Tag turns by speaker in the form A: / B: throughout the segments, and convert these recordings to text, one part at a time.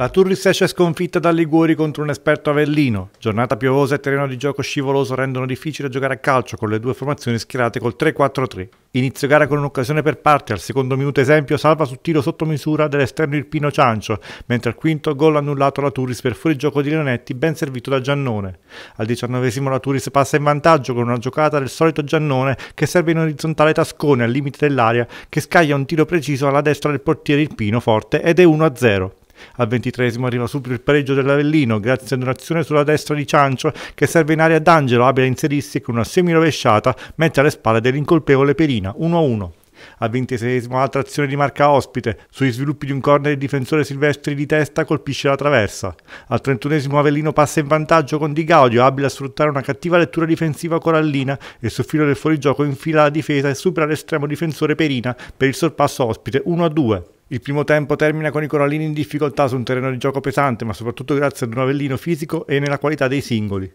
A: La Turris esce sconfitta da Liguori contro un esperto Avellino. Giornata piovosa e terreno di gioco scivoloso rendono difficile giocare a calcio con le due formazioni schierate col 3-4-3. Inizio gara con un'occasione per parte, al secondo minuto esempio salva su tiro sotto misura dell'esterno Irpino Ciancio, mentre al quinto gol annullato la Turris per fuori gioco di Leonetti ben servito da Giannone. Al diciannovesimo la Turris passa in vantaggio con una giocata del solito Giannone che serve in orizzontale tascone al limite dell'area che scaglia un tiro preciso alla destra del portiere Irpino forte ed è 1-0. Al ventitresimo arriva subito il pareggio dell'Avellino, grazie ad un'azione sulla destra di Ciancio che serve in aria d'Angelo, abile a inserirsi con una semirovesciata, mette alle spalle dell'incolpevole Perina, 1-1. Al ventiseiesimo altra azione di marca ospite, sui sviluppi di un corner il difensore Silvestri di testa colpisce la traversa. Al trentunesimo Avellino passa in vantaggio con Di Gaudio, abile a sfruttare una cattiva lettura difensiva corallina e sul filo del fuorigioco infila la difesa e supera l'estremo difensore Perina per il sorpasso ospite 1-2. Il primo tempo termina con i Corallini in difficoltà su un terreno di gioco pesante, ma soprattutto grazie ad un Avellino fisico e nella qualità dei singoli.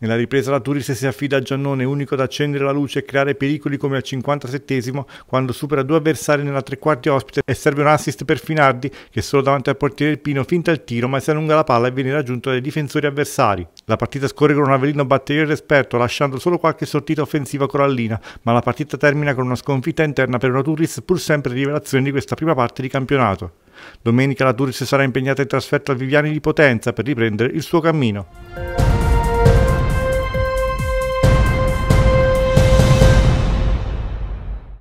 A: Nella ripresa la Turis si affida a Giannone, unico ad accendere la luce e creare pericoli come al 57 quando supera due avversari nella tre quarti ospite e serve un assist per Finardi che solo davanti al portiere del Pino finta il tiro ma si allunga la palla e viene raggiunto dai difensori avversari. La partita scorre con un Avellino batteriere esperto lasciando solo qualche sortita offensiva corallina, ma la partita termina con una sconfitta interna per una Turis pur sempre rivelazione di questa prima parte di campionato. Domenica la Turis sarà impegnata in trasferta al Viviani di Potenza per riprendere il suo cammino.